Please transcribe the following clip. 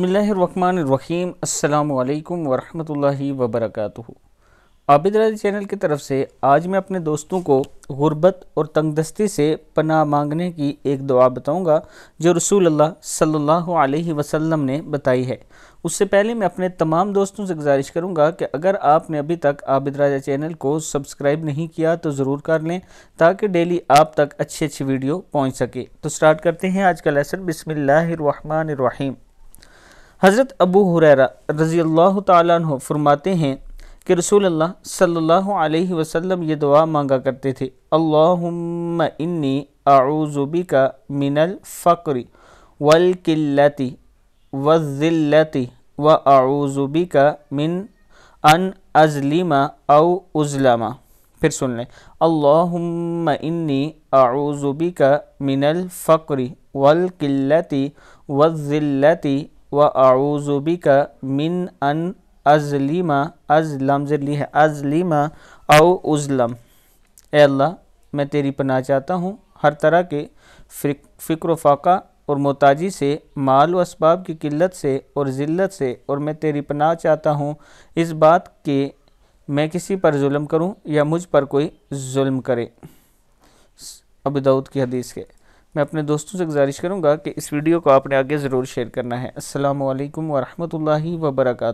बसमीम अल्लाम वरहमतुल्लाहि वबरक आबिद राज चैनल की तरफ से आज मैं अपने दोस्तों को गुरबत और तंगदस्ती से पनाह मांगने की एक दुआ बताऊंगा जो रसूल अल्लाह सल्लल्लाहु अलैहि वसल्लम ने बताई है उससे पहले मैं अपने तमाम दोस्तों से गुजारिश करूंगा कि अगर आपने अभी तक आबिद राजा चैनल को सब्सक्राइब नहीं किया तो ज़रूर कर लें ताकि डेली आप तक अच्छी अच्छी वीडियो पहुँच सके तो स्टार्ट करते हैं आज का लेसन बिसमीम हज़रत अबू हुरैरा रज़ी अल्लाह तु फरमाते हैं कि रसूल अल्लाह सल्लल्लाहु अलैहि वसल्लम ये दुआ मांगा करते थे अल्लाहुम्मा इन्नी आउज़ुबी का मिनल फ़क्री वल किल्लती व ज़िल्लती व आउज़ुबी का मिन अन अजलिमा अव उज़लमा फिर सुन लें अल्लाहुम्मा इन्नी आउज़ुबी का मिनल फ़क्री वल किल्लती व ज़िल्लती व आऊज़ुबी का मिन अन अज़लीमा अजलम जरली है अज़लीमा अव उजलम अल्लाह मैं तेरी पनाह चाहता हूँ हर तरह के फ़िक्र फ़ाका और मोताजी से माल व इसबाब की किल्लत से और ज़िल्लत से और मैं तेरी पनाह चाहता हूँ इस बात के मैं किसी पर जुल्म करूँ या मुझ पर कोई जुल्म करे अबू दाऊद की हदीस के मैं अपने दोस्तों से गुजारिश करूँगा कि इस वीडियो को आपने आगे ज़रूर शेयर करना है असलकम वरहमल वर्क